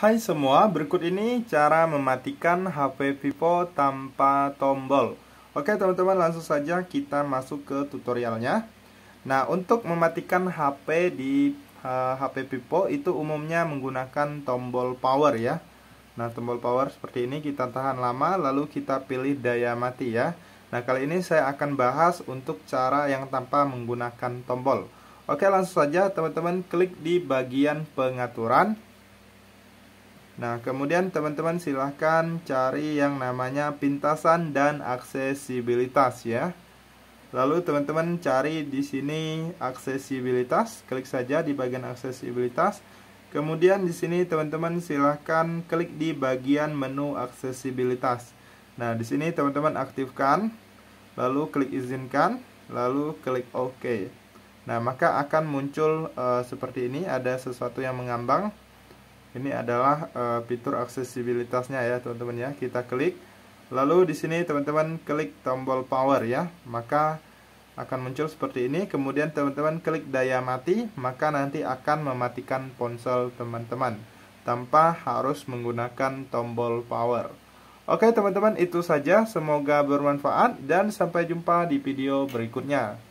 Hai semua, berikut ini cara mematikan HP Vivo tanpa tombol. Oke teman-teman, langsung saja kita masuk ke tutorialnya. Nah, untuk mematikan HP di uh, eh, HP Vivo itu umumnya menggunakan tombol power ya. Nah, tombol power seperti ini kita tahan lama lalu kita pilih daya mati ya. Nah, kali ini saya akan bahas untuk cara yang tanpa menggunakan tombol. Oke, langsung saja teman-teman klik di bagian pengaturan Nah, kemudian teman-teman silahkan cari yang namanya pintasan dan aksesibilitas ya. Lalu teman-teman cari di sini aksesibilitas, klik saja di bagian aksesibilitas. Kemudian di sini teman-teman silahkan klik di bagian menu aksesibilitas. Nah, di sini teman-teman aktifkan, lalu klik izinkan, lalu klik OK. Nah, maka akan muncul e, seperti ini, ada sesuatu yang mengambang. Ini adalah uh, fitur aksesibilitasnya ya teman-teman ya. Kita klik. Lalu di sini teman-teman klik tombol power ya. Maka akan muncul seperti ini. Kemudian teman-teman klik daya mati, maka nanti akan mematikan ponsel teman-teman tanpa harus menggunakan tombol power. Oke teman-teman itu saja, semoga bermanfaat dan sampai jumpa di video berikutnya.